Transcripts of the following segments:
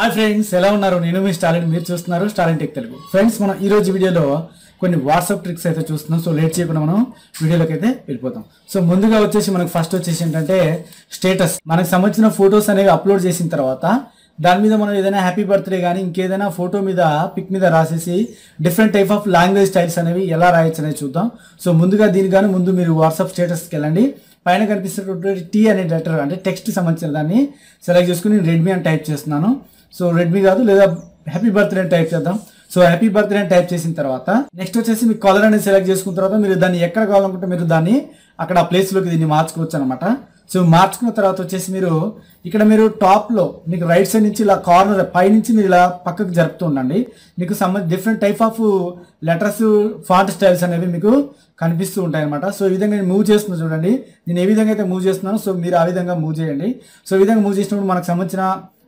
hi friends ఎలా ఉన్నారు నేను మీ స్టాలిన్ మీరు చూస్తున్నారు స్టాలిన్ టెక్ తెలుగు ఫ్రెండ్స్ మనం ఈరోజు వీడియోలో కొన్ని వాట్సాప్ ట్రిక్స్ అయితే చూస్తున్నాం సో లేట్ చేయకుండా మనం వీడియోలోకి అయితే వెళ్ళిపోతాం సో ముందుగా వచ్చేసి మనకు ఫస్ట్ వచ్చేసి ఏంటంటే స్టేటస్ మనకు సంబంధించిన ఫొటోస్ అనేవి అప్లోడ్ చేసిన తర్వాత దాని మీద మనం ఏదైనా హ్యాపీ బర్త్డే కానీ ఇంకేదైనా ఫోటో మీద పిక్ మీద రాసేసి different type of language styles అనేవి ఎలా రాయొచ్చు అనేది చూద్దాం సో ముందుగా దీనిగాను ముందు మీరు వాట్సాప్ స్టేటస్కి వెళ్ళండి పైన కనిపిస్తున్నటువంటి టీ అనే లెటర్ అంటే టెక్స్ట్ సంబంధించిన దాన్ని సెలెక్ట్ చేసుకుని నేను రెడ్మీ అని టైప్ చేస్తున్నాను సో రెడ్మీ కాదు లేదా హ్యాపీ బర్త్డే టైప్ చేద్దాం సో హ్యాపీ బర్త్డే టైప్ చేసిన తర్వాత నెక్స్ట్ వచ్చేసి మీకు కలర్ అనేది సెలెక్ట్ చేసుకున్న తర్వాత మీరు దాన్ని ఎక్కడ కావాలనుకుంటే మీరు దాన్ని అక్కడ ఆ ప్లేస్లోకి దీన్ని మార్చుకోవచ్చు అనమాట సో మార్చుకున్న తర్వాత వచ్చేసి మీరు ఇక్కడ మీరు టాప్లో మీకు రైట్ సైడ్ నుంచి ఇలా కార్నర్ పైనుంచి మీరు ఇలా పక్కకు జరుపుతూ ఉండండి మీకు సంబంధ different type of letters font styles అనేవి మీకు కనిపిస్తూ ఉంటాయి అనమాట సో ఈ విధంగా నేను మూవ్ చేస్తున్నా చూడండి నేను ఏ విధంగా అయితే మూవ్ చేస్తున్నాను సో మీరు ఆ విధంగా మూవ్ చేయండి సో ఈ విధంగా మూవ్ చేసినప్పుడు మనకు సంబంధించిన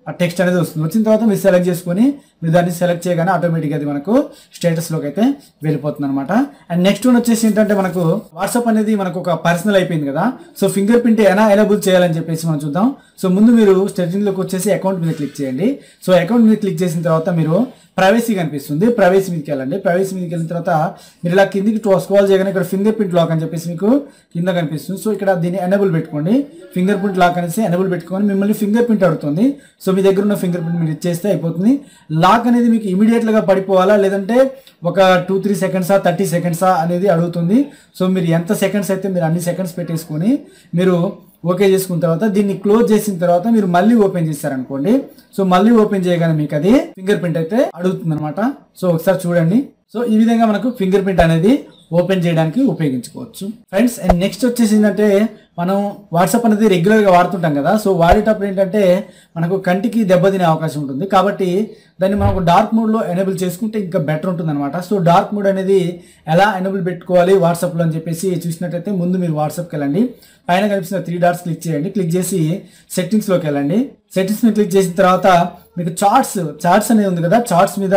ఆ టెక్స్ట్ అనేది వస్తుంది వచ్చిన తర్వాత మీరు సెలెక్ట్ చేసుకొని మీరు దాన్ని సెలెక్ట్ చేయగానే ఆటోమేటిక్గా అది మనకు స్టేటస్లోకి అయితే వెళ్ళిపోతుంది అనమాట అండ్ నెక్స్ట్ వన్ వచ్చేసి ఏంటంటే మనకు వాట్సాప్ అనేది మనకు ఒక పర్సనల్ అయిపోయింది కదా సో ఫింగర్ ప్రింట్ ఎలా అవైలబుల్ చేయాలని చెప్పేసి మనం చూద్దాం సో ముందు మీరు స్టెటింగ్లోకి వచ్చేసి అకౌంట్ మీద క్లిక్ చేయండి సో అకౌంట్ మీద క్లిక్ చేసిన తర్వాత మీరు ప్రైవేసీ కనిపిస్తుంది ప్రైవేసీ మీదకి వెళ్ళండి ప్రైవేసీ మీదకి వెళ్ళిన తర్వాత మీరు ఇలా కిందికి స్క్రోల్ చేయగానే ఇక్కడ ఫింగర్ ప్రింట్ లాక్ అని చెప్పేసి మీకు కింద కనిపిస్తుంది సో ఇక్కడ దీన్ని ఎనబుల్ పెట్టుకోండి ఫింగర్ ప్రింట్ లాక్ అనేసి ఎనబుల్ పెట్టుకొని మిమ్మల్ని ఫింగర్ ప్రింట్ అడుగుతుంది సో మీ దగ్గర ఉన్న ఫింగర్ ప్రింట్ మీరు ఇచ్చేస్తే అయిపోతుంది షాక్ అనేది మీకు ఇమీడియట్గా పడిపోవాలా లేదంటే ఒక టూ త్రీ సెకండ్సా థర్టీ సెకండ్సా అనేది అడుగుతుంది సో మీరు ఎంత సెకండ్స్ అయితే మీరు అన్ని సెకండ్స్ పెట్టేసుకొని మీరు ఓకే చేసుకున్న తర్వాత దీన్ని క్లోజ్ చేసిన తర్వాత మీరు మళ్ళీ ఓపెన్ చేశారనుకోండి సో మళ్ళీ ఓపెన్ చేయగానే మీకు అది ఫింగర్ ప్రింట్ అయితే అడుగుతుంది అనమాట సో ఒకసారి చూడండి సో ఈ విధంగా మనకు ఫింగర్ ప్రింట్ అనేది ఓపెన్ చేయడానికి ఉపయోగించుకోవచ్చు ఫ్రెండ్స్ అండ్ నెక్స్ట్ వచ్చేసి ఏంటంటే మనం వాట్సాప్ అనేది రెగ్యులర్గా వాడుతుంటాం కదా సో వాడేటప్పుడు ఏంటంటే మనకు కంటికి దెబ్బతినే అవకాశం ఉంటుంది కాబట్టి దాన్ని మనకు డార్క్ మోడ్లో ఎనేబుల్ చేసుకుంటే ఇంకా బెటర్ అనమాట సో డార్క్ మోడ్ అనేది ఎలా ఎనేబుల్ పెట్టుకోవాలి వాట్సాప్లో అని చెప్పేసి చూసినట్టయితే ముందు మీరు వాట్సాప్కి వెళ్ళండి పైన కనిపిస్తున్న త్రీ డాట్స్ క్లిక్ చేయండి క్లిక్ చేసి సెట్టింగ్స్లోకి వెళ్ళండి సెట్టింగ్స్ని క్లిక్ చేసిన తర్వాత మీకు చార్ట్స్ చార్ట్స్ అనేది ఉంది కదా చార్ట్స్ మీద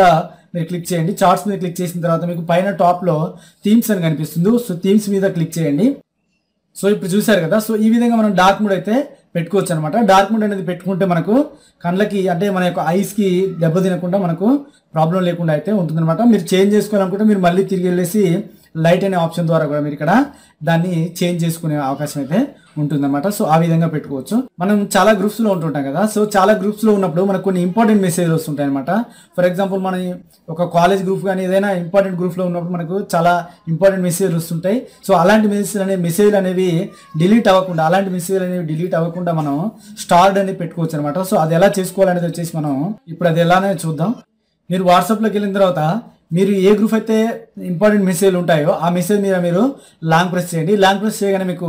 మీరు క్లిక్ చేయండి చార్ట్స్ మీద క్లిక్ చేసిన తర్వాత మీకు పైన టాప్లో థీమ్స్ అని కనిపిస్తుంది సో థీమ్స్ మీద క్లిక్ చేయండి సో ఇప్పుడు చూసారు కదా సో ఈ విధంగా మనం డార్క్ మూడ్ అయితే పెట్టుకోవచ్చు అనమాట డార్క్ మూడ్ అనేది పెట్టుకుంటే మనకు కళ్ళకి అంటే మన యొక్క ఐస్కి దెబ్బ తినకుండా మనకు ప్రాబ్లం లేకుండా అయితే ఉంటుందన్నమాట మీరు చేంజ్ చేసుకోవాలనుకుంటే మీరు మళ్ళీ తిరిగి వెళ్ళేసి లైట్ అనే ఆప్షన్ ద్వారా కూడా మీరు ఇక్కడ దాన్ని చేంజ్ చేసుకునే అవకాశం అయితే ఉంటుందన్నమాట సో ఆ విధంగా పెట్టుకోవచ్చు మనం చాలా గ్రూప్స్లో ఉంటుంటాం కదా సో చాలా గ్రూప్స్లో ఉన్నప్పుడు మనకు కొన్ని ఇంపార్టెంట్ మెసేజ్ వస్తుంటాయి అనమాట ఫర్ ఎగ్జాంపుల్ మన ఒక కాలేజ్ గ్రూప్ కానీ ఏదైనా ఇంపార్టెంట్ గ్రూప్లో ఉన్నప్పుడు మనకు చాలా ఇంపార్టెంట్ మెసేజ్ వస్తుంటాయి సో అలాంటి మెసేజ్ అనే మెసేజ్లు అనేవి డిలీట్ అవ్వకుండా అలాంటి మెసేజ్ అనేవి డిలీట్ అవ్వకుండా మనం స్టార్డ్ అనేది పెట్టుకోవచ్చు అనమాట సో అది ఎలా చేసుకోవాలనేది వచ్చేసి మనం ఇప్పుడు అది ఎలానే చూద్దాం మీరు వాట్సాప్లోకి వెళ్ళిన తర్వాత మీరు ఏ గ్రూప్ అయితే ఇంపార్టెంట్ మెసేజ్లు ఉంటాయో ఆ మెసేజ్ మీద మీరు లాంగ్ ప్రెస్ చేయండి లాంగ్ ప్రెస్ చేయగానే మీకు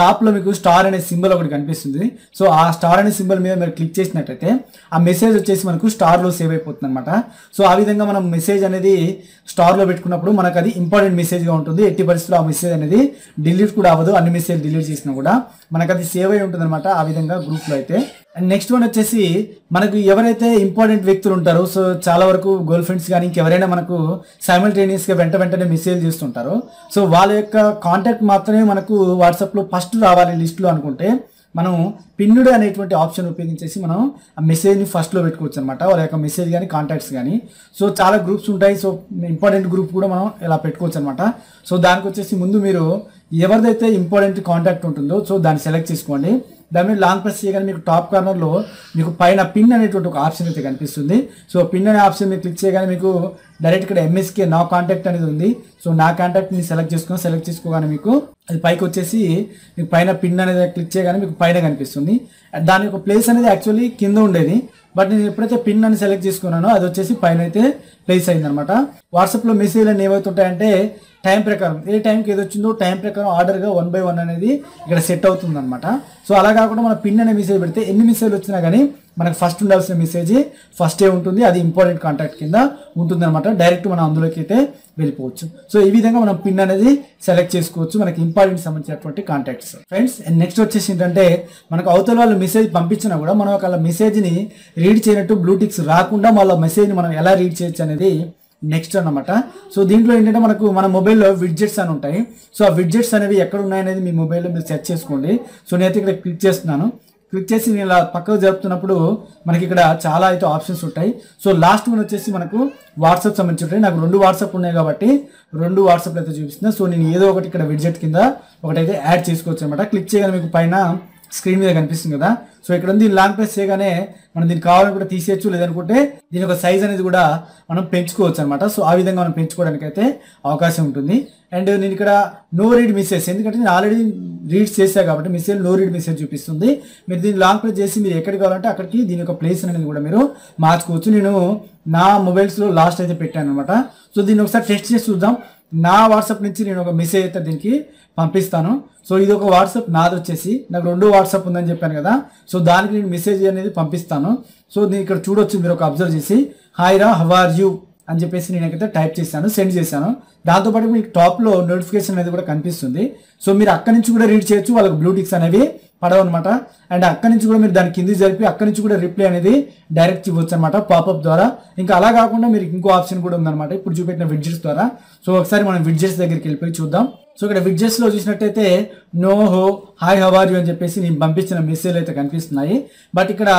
టాప్లో మీకు స్టార్ అనే సింబల్ ఒకటి కనిపిస్తుంది సో ఆ స్టార్ అనే సింబల్ మీద మీరు క్లిక్ చేసినట్టయితే ఆ మెసేజ్ వచ్చేసి మనకు స్టార్లో సేవ్ అయిపోతుంది అనమాట సో ఆ విధంగా మనం మెసేజ్ అనేది స్టార్లో పెట్టుకున్నప్పుడు మనకు అది ఇంపార్టెంట్ మెసేజ్గా ఉంటుంది ఎట్టి పరిస్థితుల్లో ఆ మెసేజ్ అనేది డిలీట్ కూడా అవ్వదు అన్ని మెసేజ్ డిలీట్ చేసినా కూడా మనకు అది సేవ్ అయి ఉంటుంది ఆ విధంగా గ్రూప్లో అయితే అండ్ నెక్స్ట్ వన్ వచ్చేసి మనకు ఎవరైతే ఇంపార్టెంట్ వ్యక్తులు ఉంటారో సో చాలా వరకు గర్ల్ ఫ్రెండ్స్ కానీ ఇంకెవరైనా మనకు సైమల్టేనియస్గా వెంట వెంటనే మెసేజ్ చేస్తుంటారు సో వాళ్ళ యొక్క కాంటాక్ట్ మాత్రమే మనకు వాట్సాప్లో ఫస్ట్ రావాలి లిస్టులో అనుకుంటే మనం పిన్నుడు అనేటువంటి ఆప్షన్ ఉపయోగించేసి మనం ఆ మెసేజ్ని ఫస్ట్లో పెట్టుకోవచ్చు అనమాట వాళ్ళ యొక్క మెసేజ్ కానీ కాంటాక్ట్స్ కానీ సో చాలా గ్రూప్స్ ఉంటాయి సో ఇంపార్టెంట్ గ్రూప్ కూడా మనం ఇలా పెట్టుకోవచ్చు అనమాట సో దానికి వచ్చేసి ముందు మీరు ఎవరిదైతే ఇంపార్టెంట్ కాంటాక్ట్ ఉంటుందో సో దాన్ని సెలెక్ట్ చేసుకోండి దాని మీద లాంగ్ ప్రెస్ చేయగానే మీకు టాప్ కార్నర్లో మీకు పైన పిన్ అనేటువంటి ఒక ఆప్షన్ అయితే కనిపిస్తుంది సో పిన్ అనే ఆప్షన్ మీరు క్లిక్ చేయగానే మీకు డైరెక్ట్ ఇక్కడ ఎంఎస్కే నా కాంటాక్ట్ అనేది ఉంది సో నా కాంటాక్ట్ కాంటాక్ట్ని సెలెక్ట్ చేసుకుని సెలెక్ట్ చేసుకోగానే మీకు అది పైకి వచ్చేసి మీకు పైన పిన్ అనేది క్లిక్ చేయగానే మీకు పైన కనిపిస్తుంది దాని యొక్క ప్లేస్ అనేది యాక్చువల్లీ కింద ఉండేది బట్ నేను ఎప్పుడైతే పిన్ అని సెలెక్ట్ చేసుకున్నానో అది వచ్చేసి పైన అయితే ప్లేస్ అయిందనమాట వాట్సాప్లో మెసేజ్లు ఏమవుతుంటాయంటే టైం ప్రకారం ఏ టైంకి ఏది వచ్చిందో టైం ప్రకారం ఆర్డర్గా వన్ బై వన్ అనేది ఇక్కడ సెట్ అవుతుంది అనమాట సో అలా కాకుండా మన పిన్ అనే మెసేజ్ పెడితే ఎన్ని మెసేజ్లు వచ్చినా కానీ మనకు ఫస్ట్ ఉండాల్సిన మెసేజ్ ఫస్టే ఉంటుంది అది ఇంపార్టెంట్ కాంటాక్ట్ కింద ఉంటుంది అనమాట డైరెక్ట్ మనం అందులోకి అయితే వెళ్ళిపోవచ్చు సో ఈ విధంగా మనం పిన్ అనేది సెలెక్ట్ చేసుకోవచ్చు మనకి ఇంపార్టెంట్ సంబంధించినటువంటి కాంటాక్ట్స్ ఫ్రెండ్స్ అండ్ నెక్స్ట్ వచ్చేసి ఏంటంటే మనకు అవతల వాళ్ళు మెసేజ్ పంపించినా కూడా మనం ఒక మెసేజ్ని రీడ్ చేయనట్టు బ్లూటిక్స్ రాకుండా వాళ్ళ మెసేజ్ని మనం ఎలా రీడ్ చేయొచ్చు అనేది నెక్స్ట్ అనమాట సో దీంట్లో ఏంటంటే మనకు మన మొబైల్లో విడ్జెట్స్ అని ఉంటాయి సో ఆ విడ్జెట్స్ అనేవి ఎక్కడ ఉన్నాయనేది మీ మొబైల్లో మీరు సెర్చ్ చేసుకోండి సో నేను ఇక్కడ క్లిక్ చేస్తున్నాను క్లిక్ చేసి నేను ఇలా పక్కకు జరుపుతున్నప్పుడు మనకి ఇక్కడ చాలా అయితే ఆప్షన్స్ ఉంటాయి సో లాస్ట్ వన్ వచ్చేసి మనకు వాట్సాప్ సంబంధించి ఉంటాయి నాకు రెండు వాట్సాప్ ఉన్నాయి కాబట్టి రెండు వాట్సాప్లు అయితే చూపిస్తుంది సో నేను ఏదో ఒకటి ఇక్కడ విడ్జెట్ కింద ఒకటైతే యాడ్ చేసుకోవచ్చు అనమాట క్లిక్ చేయగానే మీకు పైన స్క్రీన్ మీద కనిపిస్తుంది కదా సో ఇక్కడ ఉంది లాంగ్ ప్రెస్ చేయగానే మనం దీనికి కావాలని కూడా తీసేయచ్చు లేదనుకుంటే దీని యొక్క సైజ్ అనేది కూడా మనం పెంచుకోవచ్చు అనమాట సో ఆ విధంగా మనం పెంచుకోవడానికి అయితే అవకాశం ఉంటుంది అండ్ నేను ఇక్కడ నో రీడ్ మిస్సెస్ ఎందుకంటే నేను ఆల్రెడీ రీడ్స్ చేశాను కాబట్టి మిస్సేజ్ నో రీడ్ మిస్సేజ్ చూపిస్తుంది మీరు దీన్ని లాంగ్ ప్రెస్ చేసి మీరు ఎక్కడికి కావాలంటే అక్కడికి దీని యొక్క ప్లేస్ అనేది కూడా మీరు మార్చుకోవచ్చు నేను నా మొబైల్స్లో లాస్ట్ అయితే పెట్టాను అనమాట సో దీన్ని ఒకసారి టెస్ట్ చేసి చూద్దాం నా వాట్సాప్ నుంచి నేను ఒక మెసేజ్ అయితే దీనికి పంపిస్తాను సో ఇది ఒక వాట్సాప్ నాది వచ్చేసి నాకు రెండు వాట్సాప్ ఉందని చెప్పాను కదా సో దానికి నేను మెసేజ్ అనేది పంపిస్తాను సో దీని ఇక్కడ చూడొచ్చు మీరు ఒక అబ్జర్వ్ చేసి హాయ్ రా హవార్ యూ అని చెప్పేసి నేనైతే టైప్ చేశాను సెండ్ చేశాను దాంతోపాటు మీకు టాప్లో నోటిఫికేషన్ అనేది కూడా కనిపిస్తుంది సో మీరు అక్కడి నుంచి కూడా రీడ్ చేయొచ్చు వాళ్ళకి బ్లూటిక్స్ అనేవి పడవు అనమాట అండ్ అక్కడి నుంచి కూడా మీరు దాని కింది జరిపి అక్కడి నుంచి కూడా రిప్లై అనేది డైరెక్ట్ ఇవ్వచ్చు అనమాట పాపప్ ద్వారా ఇంకా అలా కాకుండా మీరు ఇంకో ఆప్షన్ కూడా ఉందన్నమాట ఇప్పుడు చూపెట్టిన విడ్జెట్స్ ద్వారా సో ఒకసారి మనం విడ్జెట్స్ దగ్గరికి వెళ్ళిపోయి చూద్దాం సో ఇక్కడ లో చూసినట్టయితే నో హో హాయ్ హవార్ యూ అని చెప్పేసి నేను పంపించిన మెసేజ్ అయితే కనిపిస్తున్నాయి బట్ ఇక్కడ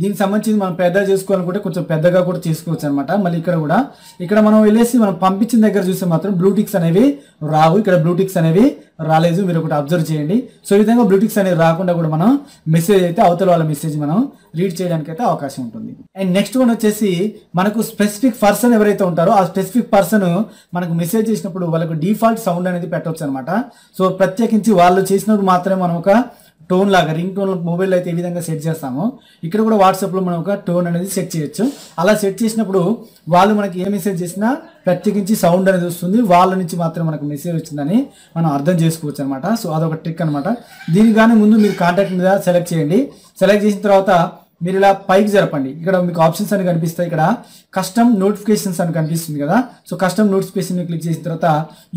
దీనికి సంబంధించి మనం పెద్ద చేసుకోవాలనుకుంటే కొంచెం పెద్దగా కూడా చేసుకోవచ్చు అనమాట మళ్ళీ ఇక్కడ కూడా ఇక్కడ మనం వెళ్ళేసి మనం పంపించిన దగ్గర చూస్తే మాత్రం బ్లూటిక్స్ అనేవి రావు ఇక్కడ బ్లూటిక్స్ అనేవి రాలేదు మీరు ఒకటి అబ్జర్వ్ చేయండి సో ఈ విధంగా బ్లూటిక్స్ అనేవి రాకుండా కూడా మనం మెసేజ్ అయితే అవతల వాళ్ళ మెసేజ్ మనం రీడ్ చేయడానికి అయితే అవకాశం ఉంటుంది అండ్ నెక్స్ట్ వన్ వచ్చేసి మనకు స్పెసిఫిక్ పర్సన్ ఎవరైతే ఉంటారో ఆ స్పెసిఫిక్ పర్సన్ మనకు మెసేజ్ చేసినప్పుడు వాళ్ళకు డిఫాల్ట్ సౌండ్ అనేది పెట్టవచ్చు అనమాట సో ప్రత్యేకించి వాళ్ళు చేసినప్పుడు మాత్రమే మనం ఒక టోన్ లాగా రింగ్ టోన్ మొబైల్ అయితే ఏ విధంగా సెట్ చేస్తామో ఇక్కడ కూడా వాట్సాప్లో మనం ఒక టోన్ అనేది సెట్ చేయొచ్చు అలా సెట్ చేసినప్పుడు వాళ్ళు మనకి ఏ మెసేజ్ చేసినా ప్రత్యేకించి సౌండ్ అనేది వస్తుంది వాళ్ళ నుంచి మాత్రం మనకు మెసేజ్ వచ్చిందని మనం అర్థం చేసుకోవచ్చు అనమాట సో అదొక ట్రిక్ అనమాట దీనికి కానీ ముందు మీరు కాంటాక్ట్ మీద సెలెక్ట్ చేయండి సెలెక్ట్ చేసిన తర్వాత మీరు ఇలా పైకి జరపండి ఇక్కడ మీకు ఆప్షన్స్ అని కనిపిస్తాయి ఇక్కడ కస్టమ్ నోటిఫికేషన్స్ అని కనిపిస్తుంది కదా సో కస్టమ్ నోటిఫికేషన్ క్లిక్ చేసిన తర్వాత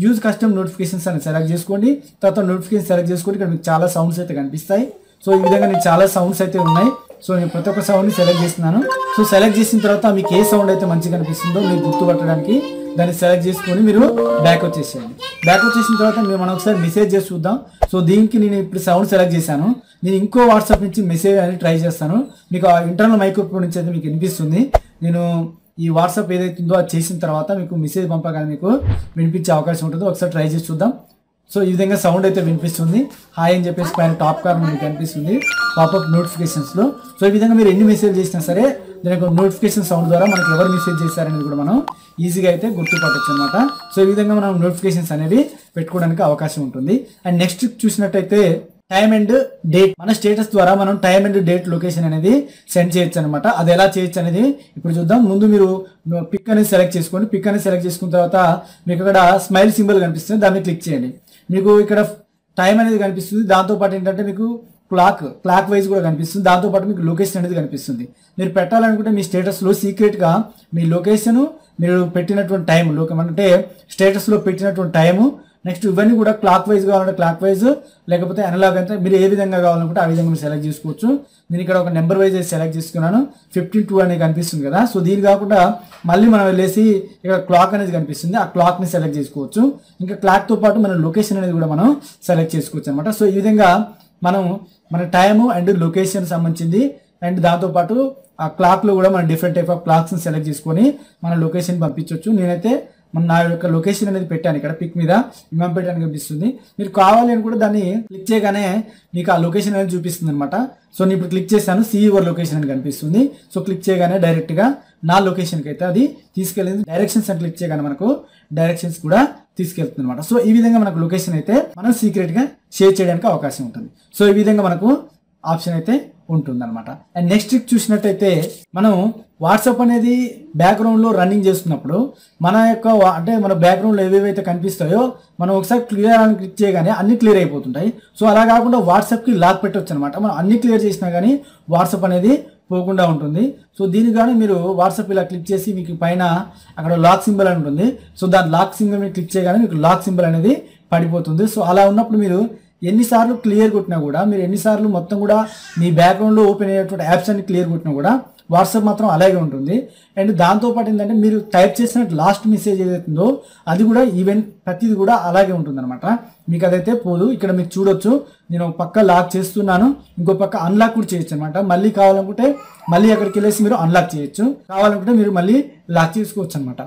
యూజ్ కస్టమ్ నోటిఫికేషన్స్ అని సెలెక్ట్ చేసుకోండి తర్వాత నోటిఫికేషన్ సెలెక్ట్ చేసుకోండి ఇక్కడ మీకు చాలా సౌండ్స్ అయితే కనిపిస్తాయి సో ఈ విధంగా నేను చాలా సౌండ్స్ అయితే ఉన్నాయి సో నేను ప్రతి ఒక్క సౌండ్ని సెలెక్ట్ చేస్తున్నాను సో సెలెక్ట్ చేసిన తర్వాత మీకు ఏ సౌండ్ అయితే మంచిగా కనిపిస్తుందో మీరు గుర్తుపట్టడానికి దాన్ని సెలెక్ట్ చేసుకొని మీరు బ్యాక్ వచ్చేసేయండి బ్యాక్ వచ్చేసిన తర్వాత మేము మనం ఒకసారి మెసేజ్ చేసి చూద్దాం సో దీనికి నేను ఇప్పుడు సౌండ్ సెలెక్ట్ చేశాను నేను ఇంకో వాట్సాప్ నుంచి మెసేజ్ అనేది ట్రై చేస్తాను మీకు ఆ ఇంటర్నల్ మైక్రోఫోన్ నుంచి అయితే మీకు వినిపిస్తుంది నేను ఈ వాట్సాప్ ఉందో అది చేసిన తర్వాత మీకు మెసేజ్ పంపగానే మీకు వినిపించే అవకాశం ఉంటుంది ఒకసారి ట్రై చేసి చూద్దాం సో ఈ విధంగా సౌండ్ అయితే వినిపిస్తుంది హాయ్ అని చెప్పేసి పైన టాప్ కార్ మీకు కనిపిస్తుంది పాపప్ నోటిఫికేషన్స్లో సో ఈ విధంగా మీరు ఎన్ని మెసేజ్ చేసినా సరే దాని యొక్క నోటిఫికేషన్ సౌండ్ ద్వారా మనకి ఎవరు మెసేజ్ చేశారనేది కూడా మనం ఈజీగా అయితే గుర్తుపట్టచ్చు అనమాట సో ఈ విధంగా మనం నోటిఫికేషన్స్ అనేవి పెట్టుకోవడానికి అవకాశం ఉంటుంది అండ్ నెక్స్ట్ చూసినట్టయితే టైమ్ అండ్ డేట్ మన స్టేటస్ ద్వారా మనం టైమ్ అండ్ డేట్ లొకేషన్ అనేది సెండ్ చేయొచ్చు అనమాట అది ఎలా చేయొచ్చు అనేది ఇప్పుడు చూద్దాం ముందు మీరు పిక్ అనేది సెలెక్ట్ చేసుకోండి పిక్ అనేది సెలెక్ట్ చేసుకున్న తర్వాత మీకు ఇక్కడ స్మైల్ సింబల్ కనిపిస్తుంది దాన్ని క్లిక్ చేయండి మీకు ఇక్కడ టైం అనేది కనిపిస్తుంది దాంతోపాటు ఏంటంటే మీకు క్లాక్ క్లాక్ వైజ్ కూడా కనిపిస్తుంది దాంతోపాటు మీకు లొకేషన్ అనేది కనిపిస్తుంది మీరు పెట్టాలనుకుంటే మీ స్టేటస్లో సీక్రెట్గా మీ లొకేషన్ మీరు పెట్టినటువంటి టైం లోకం అంటే స్టేటస్లో పెట్టినటువంటి టైము నెక్స్ట్ ఇవన్నీ కూడా క్లాక్ వైజ్ కావాలంటే క్లాక్ వైజ్ లేకపోతే అనలాగ్ అంటే మీరు ఏ విధంగా కావాలనుకుంటే ఆ విధంగా మీరు సెలెక్ట్ చేసుకోవచ్చు నేను ఇక్కడ ఒక నెంబర్ వైజ్ సెలెక్ట్ చేసుకున్నాను ఫిఫ్టీన్ టూ అనేది కనిపిస్తుంది కదా సో దీని కాకుండా మళ్ళీ మనం వెళ్ళేసి ఇక్కడ క్లాక్ అనేది కనిపిస్తుంది ఆ క్లాక్ని సెలెక్ట్ చేసుకోవచ్చు ఇంకా క్లాక్తో పాటు మనం లొకేషన్ అనేది కూడా మనం సెలెక్ట్ చేసుకోవచ్చు అనమాట సో ఈ విధంగా మనం మన టైము అండ్ లొకేషన్ సంబంధించింది అండ్ దాంతోపాటు ఆ క్లాక్లో కూడా మనం డిఫరెంట్ టైప్ ఆఫ్ క్లాక్స్ని సెలెక్ట్ చేసుకొని మన లొకేషన్ పంపించవచ్చు నేనైతే మన నా యొక్క లొకేషన్ అనేది పెట్టాను ఇక్కడ పిక్ మీద ఇమాంపేట కనిపిస్తుంది మీరు కావాలి అని కూడా దాన్ని క్లిక్ చేయగానే మీకు ఆ లొకేషన్ అనేది చూపిస్తుంది అనమాట సో నేను ఇప్పుడు క్లిక్ చేశాను సీ లొకేషన్ అని కనిపిస్తుంది సో క్లిక్ చేయగానే డైరెక్ట్గా నా లొకేషన్కి అయితే అది తీసుకెళ్ళింది డైరెక్షన్స్ అని క్లిక్ చేయగానే మనకు డైరెక్షన్స్ కూడా తీసుకెళ్తుంది అనమాట సో ఈ విధంగా మనకు లొకేషన్ అయితే మనం సీక్రెట్గా షేర్ చేయడానికి అవకాశం ఉంటుంది సో ఈ విధంగా మనకు ఆప్షన్ అయితే ఉంటుంది అనమాట అండ్ నెక్స్ట్ చూసినట్టయితే మనం వాట్సాప్ అనేది బ్యాక్గ్రౌండ్లో రన్నింగ్ చేస్తున్నప్పుడు మన యొక్క అంటే మన బ్యాక్గ్రౌండ్లో ఏవేవైతే కనిపిస్తాయో మనం ఒకసారి క్లియర్ అని క్లిక్ చేయగానే అన్ని క్లియర్ అయిపోతుంటాయి సో అలా కాకుండా వాట్సాప్కి లాక్ పెట్టవచ్చు అనమాట మనం అన్ని క్లియర్ చేసినా కానీ వాట్సాప్ అనేది పోకుండా ఉంటుంది సో దీని కానీ మీరు వాట్సాప్ ఇలా క్లిక్ చేసి మీకు పైన అక్కడ లాక్ సింబల్ అని ఉంటుంది సో దాని లాక్ సింబల్ మీద క్లిక్ చేయగానే మీకు లాక్ సింబల్ అనేది పడిపోతుంది సో అలా ఉన్నప్పుడు మీరు ఎన్నిసార్లు క్లియర్ కొట్టినా కూడా మీరు ఎన్నిసార్లు మొత్తం కూడా మీ బ్యాక్గ్రౌండ్లో ఓపెన్ అయ్యేటువంటి యాప్స్ అన్ని క్లియర్ కొట్టినా కూడా వాట్సాప్ మాత్రం అలాగే ఉంటుంది అండ్ దాంతోపాటు ఏంటంటే మీరు టైప్ చేసిన లాస్ట్ మెసేజ్ ఏదైతుందో అది కూడా ఈవెంట్ ప్రతిది కూడా అలాగే ఉంటుందన్నమాట మీకు అదైతే పోదు ఇక్కడ మీకు చూడొచ్చు నేను ఒక పక్క లాక్ చేస్తున్నాను ఇంకో పక్క అన్లాక్ కూడా చేయొచ్చు అనమాట మళ్ళీ కావాలనుకుంటే మళ్ళీ అక్కడికి వెళ్ళేసి మీరు అన్లాక్ చేయొచ్చు కావాలనుకుంటే మీరు మళ్ళీ లాక్ చేసుకోవచ్చు అనమాట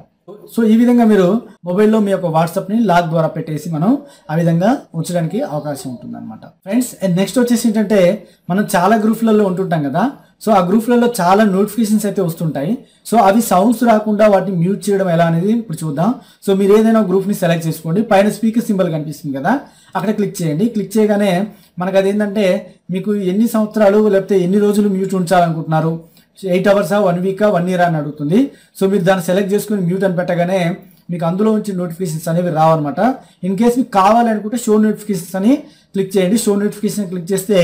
సో ఈ విధంగా మీరు మొబైల్లో మీ యొక్క వాట్సాప్ని లాక్ ద్వారా పెట్టేసి మనం ఆ విధంగా ఉంచడానికి అవకాశం ఉంటుంది అనమాట ఫ్రెండ్స్ నెక్స్ట్ వచ్చేసి ఏంటంటే మనం చాలా గ్రూప్లలో ఉంటుంటాం కదా సో ఆ గ్రూప్లలో చాలా నోటిఫికేషన్స్ అయితే వస్తుంటాయి సో అవి సౌండ్స్ రాకుండా వాటిని మ్యూట్ చేయడం ఎలా అనేది ఇప్పుడు చూద్దాం సో మీరు ఏదైనా గ్రూప్ని సెలెక్ట్ చేసుకోండి పైన స్పీకర్ సింబల్ కనిపిస్తుంది కదా అక్కడ క్లిక్ చేయండి క్లిక్ చేయగానే మనకు అదేంటంటే మీకు ఎన్ని సంవత్సరాలు లేకపోతే ఎన్ని రోజులు మ్యూట్ ఉంచాలనుకుంటున్నారు ఎయిట్ అవర్సా వన్ వీకా వన్ ఇయర్ అని అడుగుతుంది సో మీరు దాన్ని సెలెక్ట్ చేసుకుని మ్యూట్ అని పెట్టగానే మీకు అందులో నుంచి నోటిఫికేషన్స్ అనేవి రావన్నమాట ఇన్ కేస్ మీకు కావాలనుకుంటే షో నోటిఫికేషన్స్ అని క్లిక్ చేయండి షో నోటిఫికేషన్ క్లిక్ చేస్తే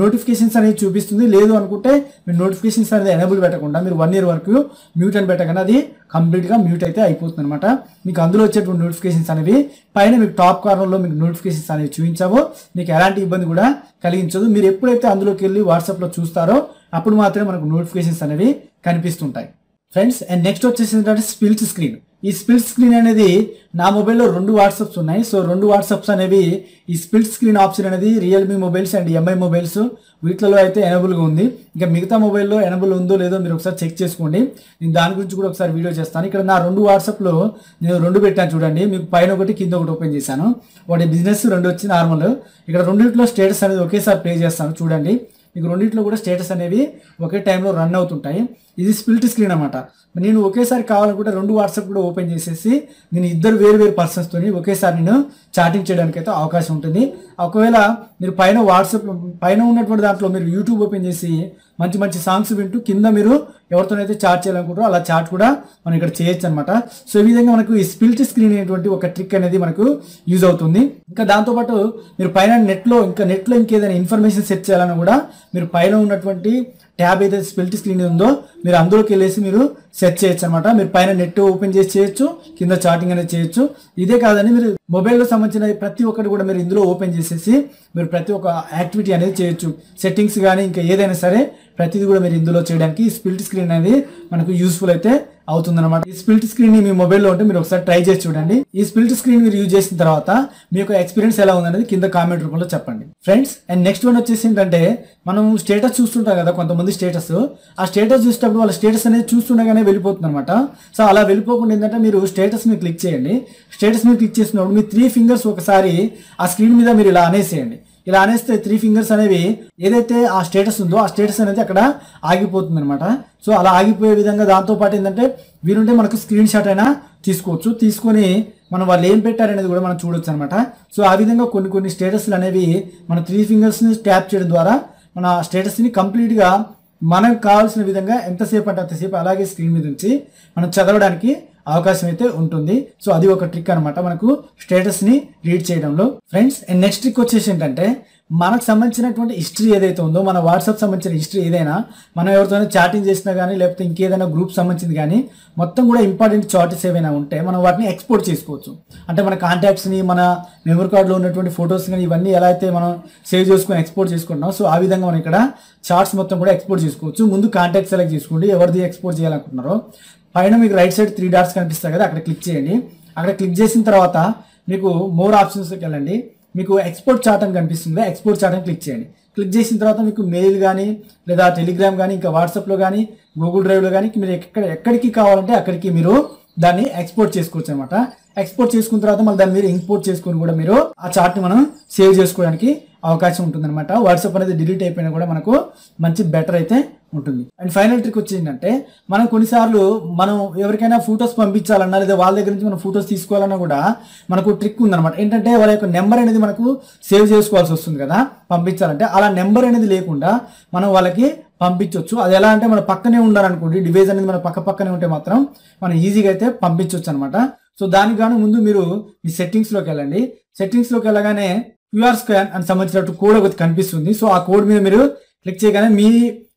నోటిఫికేషన్స్ అనేది చూపిస్తుంది లేదు అనుకుంటే మీరు నోటిఫికేషన్స్ అనేది ఎనబుల్ పెట్టకుండా మీరు వన్ ఇయర్ వరకు మ్యూట్ అని పెట్టకుండా అది కంప్లీట్గా మ్యూట్ అయితే అయిపోతుంది అనమాట మీకు అందులో వచ్చేటువంటి నోటిఫికేషన్స్ అనేవి పైన మీకు టాప్ కార్నర్లో మీకు నోటిఫికేషన్స్ అనేవి చూపించావో మీకు ఎలాంటి ఇబ్బంది కూడా కలిగించదు మీరు ఎప్పుడైతే అందులోకి వెళ్ళి వాట్సాప్లో చూస్తారో అప్పుడు మాత్రమే మనకు నోటిఫికేషన్స్ అనేవి కనిపిస్తుంటాయి ఫ్రెండ్స్ అండ్ నెక్స్ట్ వచ్చేసి ఏంటంటే స్పిల్స్ స్క్రీన్ ఈ స్ప్లిట్ స్క్రీన్ అనేది నా మొబైల్లో రెండు వాట్సాప్స్ ఉన్నాయి సో రెండు వాట్సాప్స్ అనేవి ఈ స్ప్లిట్ స్క్రీన్ ఆప్షన్ అనేది Realme mobiles and MI mobiles వీటిలో అయితే ఎనబుల్గా ఉంది ఇంకా మిగతా మొబైల్లో ఎనబుల్ ఉందో లేదో మీరు ఒకసారి చెక్ చేసుకోండి నేను దాని గురించి కూడా ఒకసారి వీడియో చేస్తాను ఇక్కడ నా రెండు వాట్సాప్లో నేను రెండు పెట్టాను చూడండి మీకు పైన ఒకటి కింద ఒకటి ఓపెన్ చేశాను వాటి బిజినెస్ రెండు వచ్చి నార్మల్ ఇక్కడ రెండింటిలో స్టేటస్ అనేది ఒకేసారి ప్లే చేస్తాను చూడండి మీకు రెండింటిలో కూడా స్టేటస్ అనేవి ఒకే టైంలో రన్ అవుతుంటాయి ఇది స్పిల్ట్ స్క్రీన్ అనమాట నేను ఒకేసారి కావాలనుకుంటే రెండు వాట్సాప్ కూడా ఓపెన్ చేసేసి నేను ఇద్దరు వేరు వేరు పర్సన్స్తో ఒకేసారి నేను చాటింగ్ చేయడానికి అయితే అవకాశం ఉంటుంది ఒకవేళ మీరు పైన వాట్సాప్ పైన ఉన్నటువంటి దాంట్లో మీరు యూట్యూబ్ ఓపెన్ చేసి మంచి మంచి సాంగ్స్ వింటూ కింద మీరు ఎవరితోనైతే చాట్ చేయాలనుకుంటారో అలా చాట్ కూడా మనం ఇక్కడ చేయొచ్చు అనమాట సో ఈ విధంగా మనకు ఈ స్పిల్ట్ స్క్రీన్ అనేటువంటి ఒక ట్రిక్ అనేది మనకు యూజ్ అవుతుంది ఇంకా దాంతోపాటు మీరు పైన నెట్లో ఇంకా నెట్లో ఇంకేదైనా ఇన్ఫర్మేషన్ సెర్చ్ చేయాలన్నా కూడా మీరు పైన ఉన్నటువంటి ట్యాబ్ ఏదైతే స్పిల్ట్ స్క్రీన్ ఉందో మీరు అందులోకి వెళ్ళేసి మీరు సెర్చ్ చేయొచ్చు అనమాట మీరు పైన నెట్ ఓపెన్ చేసి చేయొచ్చు కింద చాటింగ్ అనేది చేయొచ్చు ఇదే కాదని మీరు మొబైల్లో సంబంధించిన ప్రతి ఒక్కటి కూడా మీరు ఇందులో ఓపెన్ చేసేసి మీరు ప్రతి ఒక్క యాక్టివిటీ అనేది చేయొచ్చు సెట్టింగ్స్ కానీ ఇంకా ఏదైనా సరే ప్రతిదీ కూడా మీరు ఇందులో చేయడానికి స్పిల్ట్ స్క్రీన్ అనేది మనకు యూస్ఫుల్ అయితే అవుతుంది అనమాట ఈ స్పిల్ట్ స్క్రీన్ మీ మొబైల్లో ఉంటే మీరు ఒకసారి ట్రై చేసి చూడండి ఈ స్పిల్ట్ స్క్రీన్ మీరు యూజ్ చేసిన తర్వాత మీ యొక్క ఎక్స్పీరియన్స్ ఎలా ఉందనేది కింద కామెంట్ రూపంలో చెప్పండి ఫ్రెండ్స్ అండ్ నెక్స్ట్ వన్ వచ్చేసి ఏంటంటే మనం స్టేటస్ చూస్తుంటాం కదా కొంతమంది స్టేటస్ ఆ స్టేటస్ చూసేటప్పుడు వాళ్ళ స్టేటస్ అనేది చూస్తుండగానే వెళ్ళిపోతుంది అనమాట సో అలా వెళ్ళిపోకుండా ఏంటంటే మీరు స్టేటస్ మీద క్లిక్ చేయండి స్టేటస్ మీద క్లిక్ చేసినప్పుడు మీ త్రీ ఫింగర్స్ ఒకసారి ఆ స్క్రీన్ మీద మీరు ఇలా అనేసేయండి ఇలా అనేస్తే త్రీ ఫింగర్స్ అనేవి ఏదైతే ఆ స్టేటస్ ఉందో ఆ స్టేటస్ అనేది అక్కడ ఆగిపోతుంది అనమాట సో అలా ఆగిపోయే విధంగా దాంతో పాటు ఏంటంటే వీరుంటే మనకు స్క్రీన్ షాట్ అయినా తీసుకోవచ్చు తీసుకొని మనం వాళ్ళు ఏం పెట్టారనేది కూడా మనం చూడొచ్చు అనమాట సో ఆ విధంగా కొన్ని కొన్ని స్టేటస్లు అనేవి మన త్రీ ఫింగర్స్ని ట్యాప్ చేయడం ద్వారా మన స్టేటస్ని కంప్లీట్గా మనకు కావాల్సిన విధంగా ఎంతసేపు అంటే అంతసేపు అలాగే స్క్రీన్ మీద నుంచి మనం చదవడానికి అవకాశం అయితే ఉంటుంది సో అది ఒక ట్రిక్ అనమాట మనకు స్టేటస్ని రీడ్ చేయడంలో ఫ్రెండ్స్ అండ్ నెక్స్ట్ ట్రిక్ వచ్చేసి ఏంటంటే మనకు సంబంధించినటువంటి హిస్టరీ ఏదైతే ఉందో మన వాట్సాప్ సంబంధించిన హిస్టరీ ఏదైనా మనం ఎవరితోనే చాటింగ్ చేసినా కానీ లేకపోతే ఇంకేదైనా గ్రూప్ సంబంధించింది కానీ మొత్తం కూడా ఇంపార్టెంట్ చార్టెస్ ఏవైనా ఉంటే మనం వాటిని ఎక్స్పోర్ట్ చేసుకోవచ్చు అంటే మన కాంటాక్ట్స్ని మన మెమరీ కార్డులో ఉన్నటువంటి ఫొటోస్ కానీ ఇవన్నీ ఎలా అయితే మనం సేవ్ చేసుకుని ఎక్స్పోర్ట్ చేసుకుంటున్నాం సో ఆ విధంగా మనం ఇక్కడ చార్ట్స్ మొత్తం కూడా ఎక్స్పోర్ట్ చేసుకోవచ్చు ముందు కాంటాక్ట్ సెలెక్ట్ చేసుకోండి ఎవరిది ఎక్స్పోర్ట్ చేయాలనుకుంటున్నారో పైన మీకు రైట్ సైడ్ త్రీ డాట్స్ కనిపిస్తాయి కదా అక్కడ క్లిక్ చేయండి అక్కడ క్లిక్ చేసిన తర్వాత మీకు మోర్ ఆప్షన్స్కి వెళ్ళండి మీకు ఎక్స్పోర్ట్ చార్ట్ అని కనిపిస్తుంది ఎక్స్పోర్ట్ చార్ట్ అని క్లిక్ చేయండి క్లిక్ చేసిన తర్వాత మీకు మెయిల్ కానీ లేదా టెలిగ్రామ్ కానీ ఇంకా వాట్సాప్లో కానీ గూగుల్ డ్రైవ్లో కానీ మీరు ఎక్కడ ఎక్కడికి కావాలంటే అక్కడికి మీరు దాన్ని ఎక్స్పోర్ట్ చేసుకోవచ్చు అనమాట ఎక్స్పోర్ట్ చేసుకున్న తర్వాత మళ్ళీ దాన్ని మీరు ఇంపోర్ట్ చేసుకుని కూడా మీరు ఆ చార్ట్ని మనం సేవ్ చేసుకోవడానికి అవకాశం ఉంటుంది అనమాట వాట్సాప్ అనేది డిలీట్ అయిపోయినా కూడా మనకు మంచి బెటర్ అయితే ఉంటుంది అండ్ ఫైనల్ ట్రిక్ వచ్చి ఏంటంటే మనం కొన్నిసార్లు మనం ఎవరికైనా ఫొటోస్ పంపించాలన్నా లేదా వాళ్ళ దగ్గర నుంచి మనం ఫొటోస్ తీసుకోవాలన్నా కూడా మనకు ట్రిక్ అనమాట ఏంటంటే వాళ్ళ యొక్క నెంబర్ అనేది మనకు సేవ్ చేసుకోవాల్సి వస్తుంది కదా పంపించాలంటే అలా నెంబర్ అనేది లేకుండా మనం వాళ్ళకి పంపించవచ్చు అది ఎలా అంటే మన పక్కనే ఉండాలనుకోండి డివైజ్ అనేది మన పక్క పక్కనే ఉంటే మాత్రం మనం ఈజీగా అయితే పంపించవచ్చు అనమాట సో దానికి గాను ముందు మీరు మీ సెట్టింగ్స్లోకి వెళ్ళండి సెట్టింగ్స్లోకి వెళ్ళగానే క్యూఆర్ స్కాన్ అని సంబంధించినట్టు కోడ్ ఒకటి కనిపిస్తుంది సో ఆ కోడ్ మీద మీరు క్లిక్ చేయగానే మీ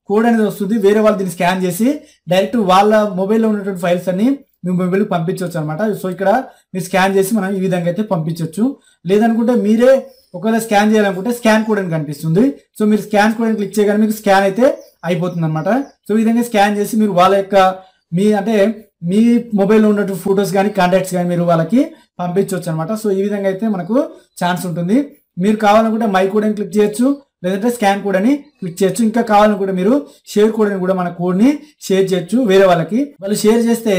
కోడ్ అనేది వస్తుంది వేరే వాళ్ళు దీన్ని స్కాన్ చేసి డైరెక్ట్ వాళ్ళ మొబైల్లో ఉన్నటువంటి ఫైల్స్ అన్ని మీ మొబైల్కి పంపించవచ్చు అనమాట సో ఇక్కడ మీరు స్కాన్ చేసి మనం ఈ విధంగా అయితే పంపించవచ్చు లేదనుకుంటే మీరే ఒకవేళ స్కాన్ చేయాలనుకుంటే స్కాన్ కోడ్ అని కనిపిస్తుంది సో మీరు స్కాన్ కోడ్ అని క్లిక్ చేయగానే మీకు స్కాన్ అయితే అయిపోతుంది అనమాట సో ఈ విధంగా స్కాన్ చేసి మీరు వాళ్ళ యొక్క మీ అంటే మీ మొబైల్లో ఉన్నటువంటి ఫొటోస్ కానీ కాంటాక్ట్స్ కానీ మీరు వాళ్ళకి పంపించవచ్చు అనమాట సో ఈ విధంగా అయితే మనకు ఛాన్స్ ఉంటుంది మీరు కావాలనుకుంటే మై కోడ్ అని క్లిక్ చేయొచ్చు లేదంటే స్కాన్ కోడ్ అని క్లిక్ చేయొచ్చు ఇంకా కావాలని కూడా మీరు షేర్ కోడ్ అని కూడా మన కోడ్ని షేర్ చేయొచ్చు వేరే వాళ్ళకి వాళ్ళు షేర్ చేస్తే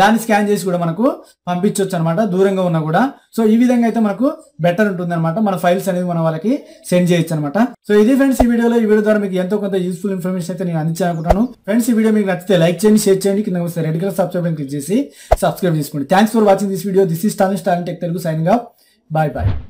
దాన్ని స్కాన్ చేసి కూడా మనకు పంపించవచ్చు అనమాట దూరంగా ఉన్నా కూడా సో ఈ విధంగా అయితే మనకు బెటర్ ఉంటుంది అనమాట మన ఫైల్స్ అనేది మన వాళ్ళకి సెండ్ చేయొచ్చు అనమాట సో ఇది ఫ్రెండ్స్ ఈ వీడియోలో ఈ వీడియో ద్వారా మీకు ఎంతో కొంత యూస్ఫుల్ ఇన్ఫర్మేషన్ అయితే నేను అందించాలనుకుంటాను ఫ్రెండ్స్ ఈ వీడియో మీకు నచ్చితే లైక్ చేయండి షేర్ చేయండి కింద వస్తే రెడ్ కలర్ సబ్స్క్రైబ్ క్లిక్ చేసి సబ్స్క్రైబ్ చేసుకోండి thanks for watching this video this is talent talent tech Telugu sign గా బాయ్ బాయ్